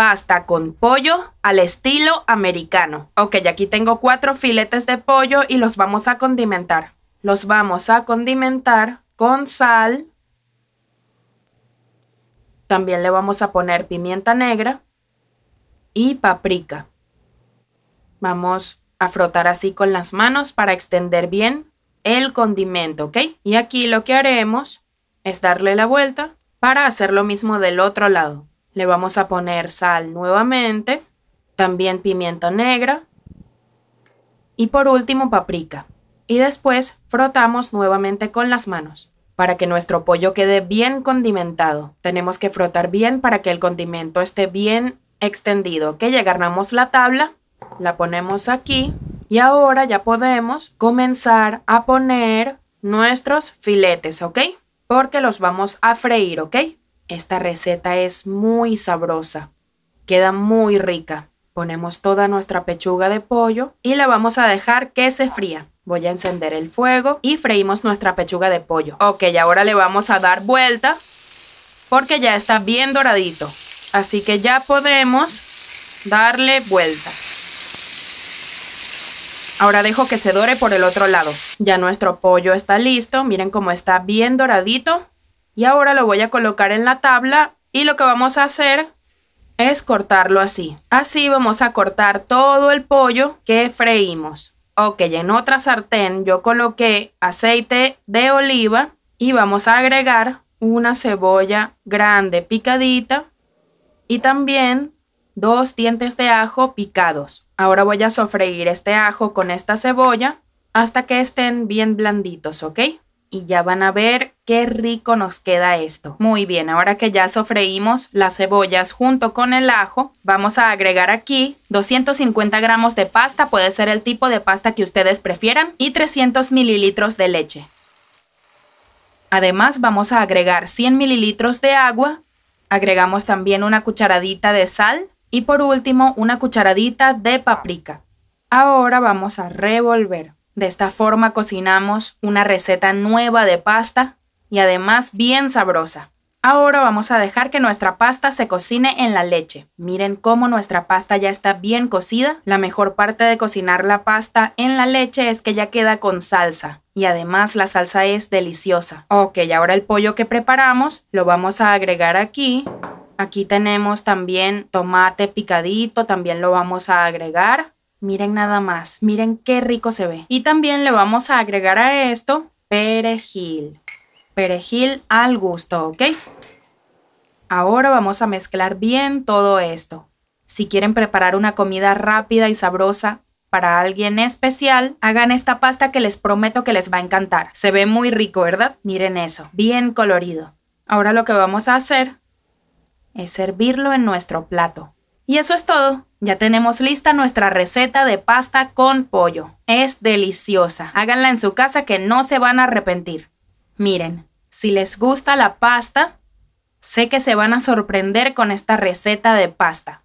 Pasta con pollo al estilo americano. Ok, aquí tengo cuatro filetes de pollo y los vamos a condimentar. Los vamos a condimentar con sal. También le vamos a poner pimienta negra y paprika. Vamos a frotar así con las manos para extender bien el condimento, ¿ok? Y aquí lo que haremos es darle la vuelta para hacer lo mismo del otro lado. Le vamos a poner sal nuevamente, también pimienta negra y por último paprika. Y después frotamos nuevamente con las manos. Para que nuestro pollo quede bien condimentado, tenemos que frotar bien para que el condimento esté bien extendido. Que ya la tabla, la ponemos aquí y ahora ya podemos comenzar a poner nuestros filetes, ¿ok? Porque los vamos a freír, ¿ok? Esta receta es muy sabrosa, queda muy rica. Ponemos toda nuestra pechuga de pollo y la vamos a dejar que se fría. Voy a encender el fuego y freímos nuestra pechuga de pollo. Ok, ahora le vamos a dar vuelta porque ya está bien doradito. Así que ya podemos darle vuelta. Ahora dejo que se dore por el otro lado. Ya nuestro pollo está listo. Miren cómo está bien doradito. Y ahora lo voy a colocar en la tabla y lo que vamos a hacer es cortarlo así. Así vamos a cortar todo el pollo que freímos. Ok, en otra sartén yo coloqué aceite de oliva y vamos a agregar una cebolla grande picadita y también dos dientes de ajo picados. Ahora voy a sofreír este ajo con esta cebolla hasta que estén bien blanditos, ¿ok? Y ya van a ver Qué rico nos queda esto. Muy bien, ahora que ya sofreímos las cebollas junto con el ajo, vamos a agregar aquí 250 gramos de pasta, puede ser el tipo de pasta que ustedes prefieran, y 300 mililitros de leche. Además vamos a agregar 100 mililitros de agua, agregamos también una cucharadita de sal y por último una cucharadita de paprika. Ahora vamos a revolver. De esta forma cocinamos una receta nueva de pasta y además bien sabrosa. Ahora vamos a dejar que nuestra pasta se cocine en la leche. Miren cómo nuestra pasta ya está bien cocida. La mejor parte de cocinar la pasta en la leche es que ya queda con salsa. Y además la salsa es deliciosa. Ok, ahora el pollo que preparamos lo vamos a agregar aquí. Aquí tenemos también tomate picadito, también lo vamos a agregar. Miren nada más, miren qué rico se ve. Y también le vamos a agregar a esto perejil perejil al gusto, ¿ok? Ahora vamos a mezclar bien todo esto. Si quieren preparar una comida rápida y sabrosa para alguien especial, hagan esta pasta que les prometo que les va a encantar. Se ve muy rico, ¿verdad? Miren eso, bien colorido. Ahora lo que vamos a hacer es servirlo en nuestro plato. Y eso es todo. Ya tenemos lista nuestra receta de pasta con pollo. Es deliciosa. Háganla en su casa que no se van a arrepentir. Miren, si les gusta la pasta, sé que se van a sorprender con esta receta de pasta.